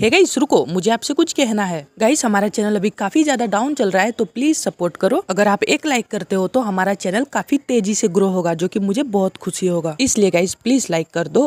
hey guys रुको मुझे आपसे कुछ कहना है गाइस हमारा चैनल अभी काफी ज्यादा डाउन चल रहा है तो प्लीज सपोर्ट करो अगर आप एक लाइक करते हो तो हमारा चैनल काफी तेजी से ग्रो होगा जो कि मुझे बहुत खुशी होगा इसलिए गाइस प्लीज लाइक कर दो